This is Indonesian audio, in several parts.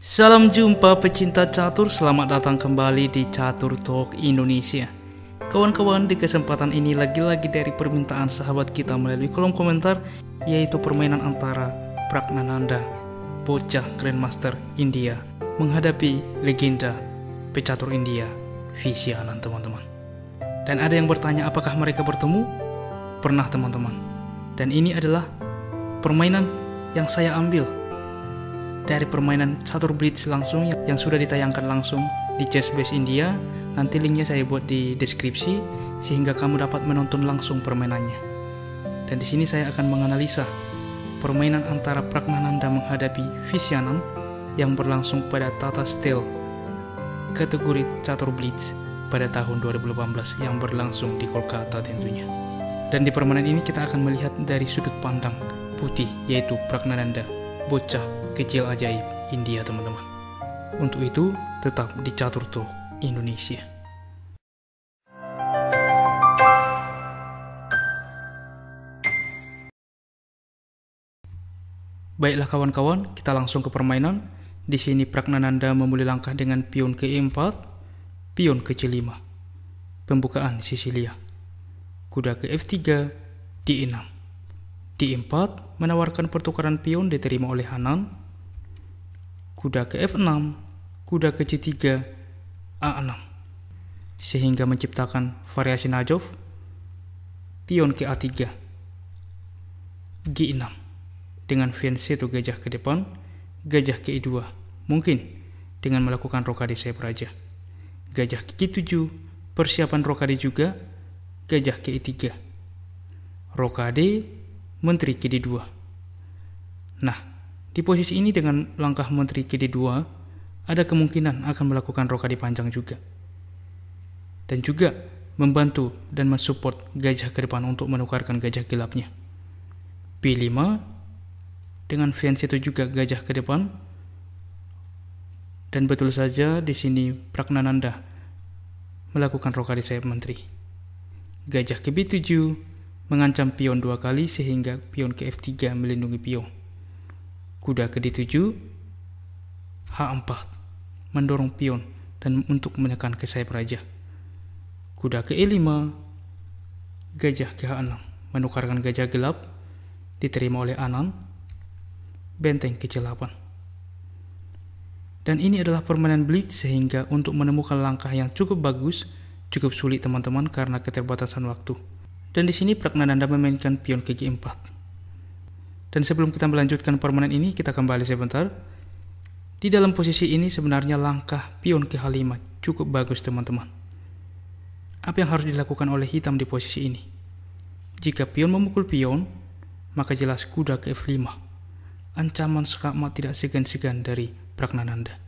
Salam jumpa pecinta catur, selamat datang kembali di Catur Talk Indonesia. Kawan-kawan, di kesempatan ini lagi-lagi dari permintaan sahabat kita melalui kolom komentar, yaitu permainan antara Pragnananda, bocah Grandmaster India, menghadapi legenda pecatur India, Visi teman-teman. Dan ada yang bertanya apakah mereka bertemu? Pernah, teman-teman. Dan ini adalah permainan yang saya ambil dari permainan catur Blitz langsung ya, yang sudah ditayangkan langsung di Chessbase India. Nanti linknya saya buat di deskripsi sehingga kamu dapat menonton langsung permainannya. Dan di sini saya akan menganalisa permainan antara Pragnananda menghadapi Visianan yang berlangsung pada Tata Steel kategori Catur Blitz pada tahun 2018 yang berlangsung di Kolkata tentunya. Dan di permainan ini kita akan melihat dari sudut pandang putih yaitu Pragnananda bocah kecil ajaib India teman-teman. Untuk itu tetap di catur tuh Indonesia. Baiklah kawan-kawan, kita langsung ke permainan. Di sini Pragnananda memulai langkah dengan pion ke E4, pion ke C5. Pembukaan Sicilia Kuda ke F3, D6. D4 menawarkan pertukaran pion diterima oleh Hanan. Kuda ke F6, kuda ke C3, A6. Sehingga menciptakan variasi Najov. Pion ke A3. G6. Dengan fian c gajah ke depan, gajah ke E2. Mungkin dengan melakukan rokade sayap raja. Gajah ke G7, persiapan rokade juga, gajah ke E3. Rokade menteri KD2. Nah, di posisi ini dengan langkah menteri KD2, ada kemungkinan akan melakukan rokade panjang juga. Dan juga membantu dan mensupport gajah ke depan untuk menukarkan gajah gelapnya. P5 dengan fans itu juga gajah ke depan. Dan betul saja di sini Pragnananda melakukan rokade sayap menteri. Gajah ke B7, mengancam pion dua kali sehingga pion ke f3 melindungi pion. Kuda ke d7, h4 mendorong pion dan untuk menekan ke sayap raja. Kuda ke e5, gajah ke h6 menukarkan gajah gelap diterima oleh Anan, benteng ke c8. Dan ini adalah permainan blitz sehingga untuk menemukan langkah yang cukup bagus cukup sulit teman-teman karena keterbatasan waktu. Dan di sini perkenan Anda memainkan pion ke G4. Dan sebelum kita melanjutkan permainan ini, kita kembali sebentar. Di dalam posisi ini sebenarnya langkah pion ke H5 cukup bagus teman-teman. Apa yang harus dilakukan oleh hitam di posisi ini? Jika pion memukul pion, maka jelas kuda ke F5. Ancaman skakmat tidak segan-segan dari Pragnananda.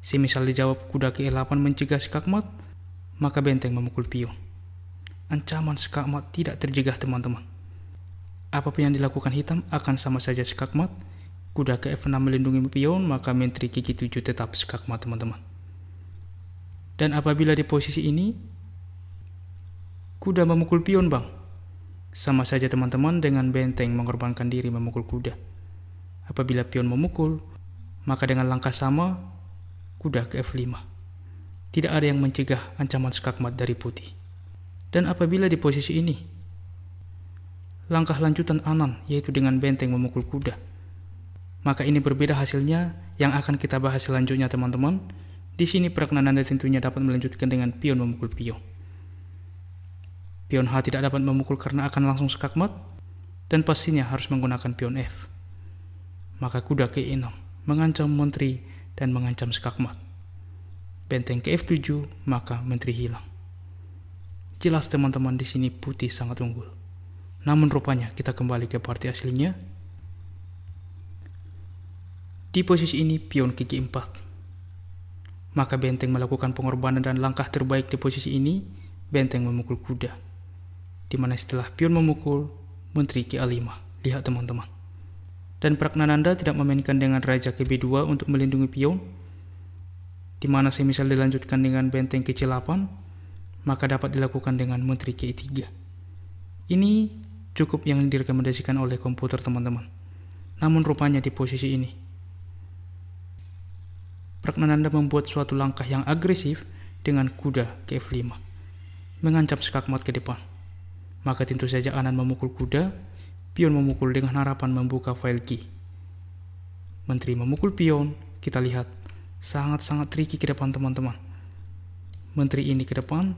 Semisal dijawab kuda ke E8 mencegah skakmat, maka benteng memukul pion. Ancaman skakmat tidak terjegah teman-teman. Apapun yang dilakukan hitam akan sama saja skakmat. Kuda ke F6 melindungi pion, maka menteri kiki 7 tetap skakmat teman-teman. Dan apabila di posisi ini, kuda memukul pion bang. Sama saja teman-teman dengan benteng mengorbankan diri memukul kuda. Apabila pion memukul, maka dengan langkah sama, kuda ke F5. Tidak ada yang mencegah ancaman skakmat dari putih. Dan apabila di posisi ini, langkah lanjutan Anan yaitu dengan benteng memukul kuda. Maka ini berbeda hasilnya yang akan kita bahas selanjutnya teman-teman. Di sini perkenan Anda tentunya dapat melanjutkan dengan pion memukul pion. Pion H tidak dapat memukul karena akan langsung sekakmat, dan pastinya harus menggunakan pion F. Maka kuda ke 6 mengancam menteri dan mengancam sekakmat. Benteng ke F7 maka menteri hilang. Jelas teman-teman di sini putih sangat unggul. Namun rupanya kita kembali ke partai aslinya. Di posisi ini pion kiki 4. Maka benteng melakukan pengorbanan dan langkah terbaik di posisi ini, benteng memukul kuda. Di mana setelah pion memukul, menteri a 5 Lihat teman-teman. Dan Pragnananda tidak memainkan dengan raja ke B2 untuk melindungi pion, di mana semisal dilanjutkan dengan benteng ke C8, maka dapat dilakukan dengan menteri K3. Ini cukup yang direkomendasikan oleh komputer teman-teman. Namun rupanya di posisi ini, Anda membuat suatu langkah yang agresif dengan kuda ke F5, mengancam skakmat ke depan. Maka tentu saja Anan memukul kuda, pion memukul dengan harapan membuka file key. Menteri memukul pion, kita lihat, sangat-sangat tricky ke depan teman-teman. Menteri ini ke depan,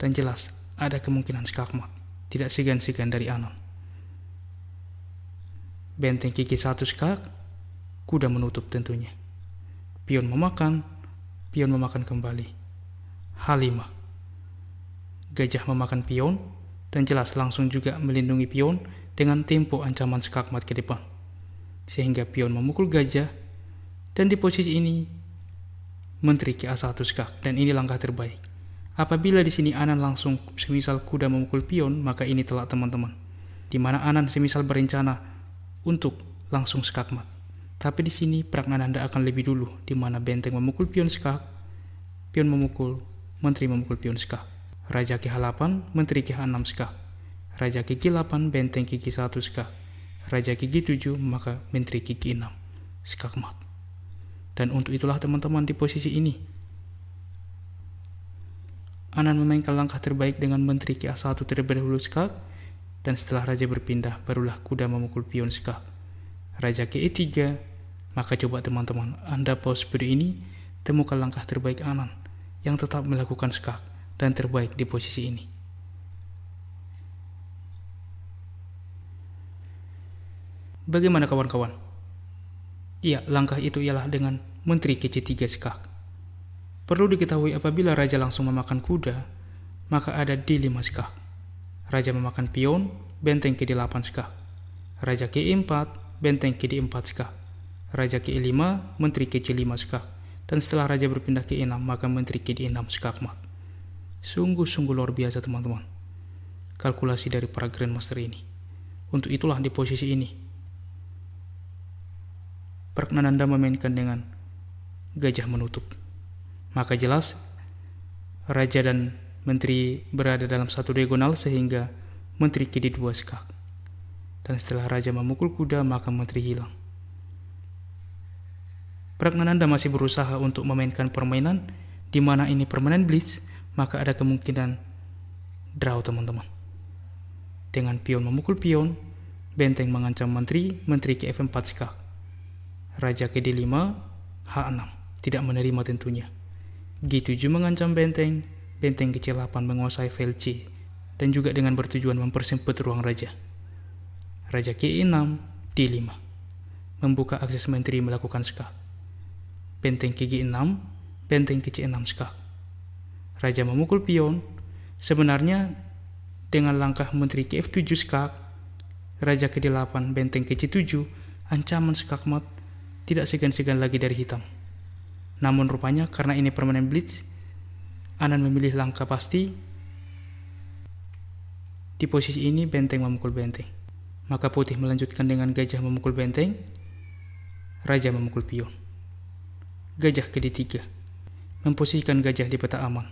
dan jelas, ada kemungkinan skakmat, tidak segan-segan dari Anon. Benteng kiki satu skak, kuda menutup tentunya. Pion memakan, pion memakan kembali. H5. Gajah memakan pion, dan jelas langsung juga melindungi pion dengan tempo ancaman skakmat ke depan. Sehingga pion memukul gajah, dan di posisi ini, menteri ke A1 skak, dan ini langkah terbaik. Apabila di sini Anan langsung semisal kuda memukul pion, maka ini telak teman-teman. Di mana Anan semisal berencana untuk langsung skakmat. Tapi di sini perang tidak akan lebih dulu, di mana benteng memukul pion skak, pion memukul, menteri memukul pion skak. Raja ke 8 menteri ke 6 skak. Raja Ki-8, benteng Ki-1 skak. Raja Ki-7, maka menteri Ki-6 skakmat. Dan untuk itulah teman-teman di posisi ini, Anan memainkan langkah terbaik dengan menteri A1 terlebih dahulu skak, dan setelah raja berpindah, barulah kuda memukul pion skak. Raja ke E3, maka coba teman-teman, Anda pause video ini, temukan langkah terbaik Anan yang tetap melakukan skak dan terbaik di posisi ini. Bagaimana kawan-kawan? Iya, langkah itu ialah dengan menteri ke 3 skak. Perlu diketahui apabila raja langsung memakan kuda, maka ada di 5 skak. Raja memakan pion, benteng ke D8 skak. Raja ke 4 benteng ke D4 skak. Raja ke 5 menteri ke C5 skak. Dan setelah raja berpindah ke E6, maka menteri ke D6 skak mat. Sungguh-sungguh luar biasa teman-teman. Kalkulasi dari para grandmaster ini. Untuk itulah di posisi ini. Perkenan Anda memainkan dengan gajah menutup maka jelas raja dan menteri berada dalam satu diagonal sehingga menteri kiri dua sekak. Dan setelah raja memukul kuda, maka menteri hilang. Pragnananda masih berusaha untuk memainkan permainan, di mana ini permainan blitz, maka ada kemungkinan draw teman-teman. Dengan pion memukul pion, benteng mengancam menteri, menteri ke F4 sekak. Raja ke D5, H6, tidak menerima tentunya. G7 mengancam benteng, benteng kecil 8 menguasai Velci, dan juga dengan bertujuan mempersempit ruang raja. Raja k 6 D5, membuka akses menteri melakukan skak. Benteng k 6 benteng kecil 6 skak. Raja memukul pion, sebenarnya dengan langkah menteri ke F7 skak, Raja ke 8 benteng ke 7 ancaman skakmat tidak segan-segan lagi dari hitam. Namun rupanya karena ini permanent blitz, Anan memilih langkah pasti. Di posisi ini benteng memukul benteng. Maka putih melanjutkan dengan gajah memukul benteng, raja memukul pion. Gajah ke D3, memposisikan gajah di peta aman.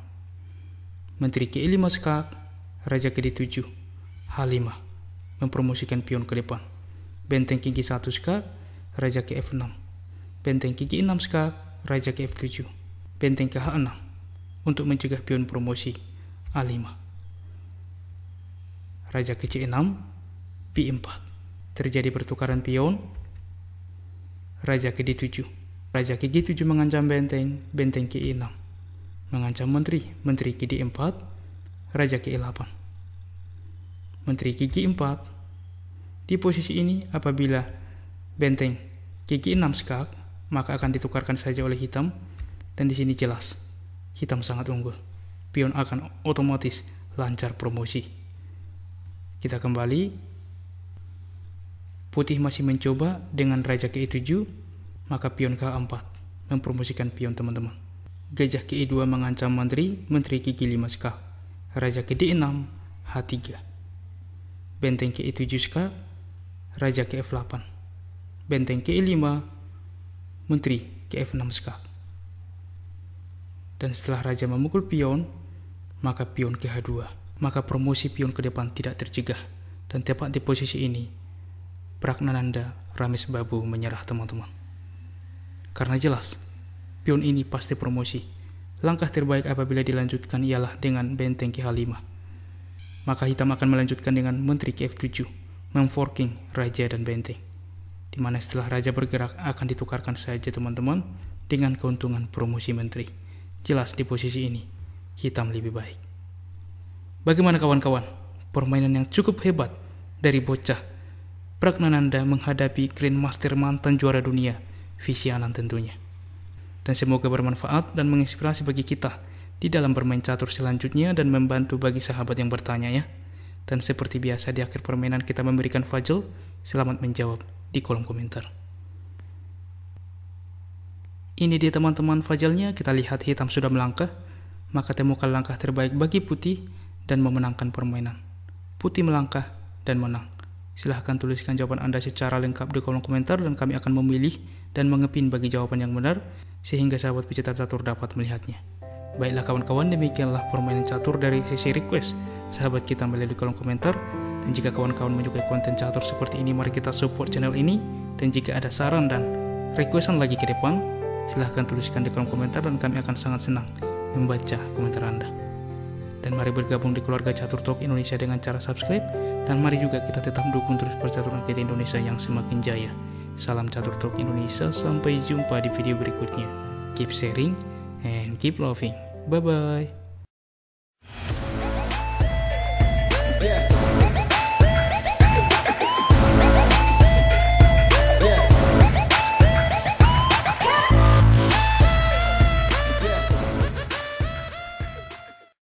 Menteri ke E5 skak, raja ke D7, H5, mempromosikan pion ke depan. Benteng g 1 skak, raja ke F6. Benteng g 6 skak, Raja ke 7 benteng ke 6 untuk mencegah pion promosi A5. Raja ke 6 P4. Terjadi pertukaran pion. Raja ke 7 Raja ke 7 mengancam benteng, benteng ke 6 Mengancam menteri, menteri ke 4 Raja ke 8 Menteri ke 4 Di posisi ini apabila benteng ke 6 skak, maka akan ditukarkan saja oleh hitam, dan di sini jelas, hitam sangat unggul. Pion akan otomatis lancar promosi. Kita kembali, putih masih mencoba dengan raja ke e7, maka pion ke 4 mempromosikan pion teman-teman. Gajah ke e2 mengancam menteri, menteri ke g5 skak. Raja ke d6, h3. Benteng ke e7 skak, raja ke f8. Benteng ke e5, menteri ke f6 skak. Dan setelah raja memukul pion, maka pion ke h2. Maka promosi pion ke depan tidak tercegah. Dan tepat di posisi ini, Pragnananda Rames Babu menyerah teman-teman. Karena jelas, pion ini pasti promosi. Langkah terbaik apabila dilanjutkan ialah dengan benteng ke h5. Maka hitam akan melanjutkan dengan menteri ke f7, memforking raja dan benteng di mana setelah raja bergerak akan ditukarkan saja teman-teman dengan keuntungan promosi menteri. Jelas di posisi ini, hitam lebih baik. Bagaimana kawan-kawan? Permainan yang cukup hebat dari bocah. Pragnananda menghadapi Grandmaster mantan juara dunia, Visianan tentunya. Dan semoga bermanfaat dan menginspirasi bagi kita di dalam bermain catur selanjutnya dan membantu bagi sahabat yang bertanya ya. Dan seperti biasa di akhir permainan kita memberikan Fajl selamat menjawab di kolom komentar. Ini dia teman-teman fajalnya, kita lihat hitam sudah melangkah, maka temukan langkah terbaik bagi putih dan memenangkan permainan. Putih melangkah dan menang. Silahkan tuliskan jawaban Anda secara lengkap di kolom komentar dan kami akan memilih dan mengepin bagi jawaban yang benar sehingga sahabat pecinta catur dapat melihatnya. Baiklah kawan-kawan, demikianlah permainan catur dari sesi request sahabat kita melalui kolom komentar. Dan jika kawan-kawan menyukai konten catur seperti ini, mari kita support channel ini. Dan jika ada saran dan requestan lagi ke depan, silahkan tuliskan di kolom komentar dan kami akan sangat senang membaca komentar Anda. Dan mari bergabung di keluarga Catur Talk Indonesia dengan cara subscribe, dan mari juga kita tetap dukung terus percaturan kita Indonesia yang semakin jaya. Salam Catur Talk Indonesia, sampai jumpa di video berikutnya. Keep sharing and keep loving. Bye-bye.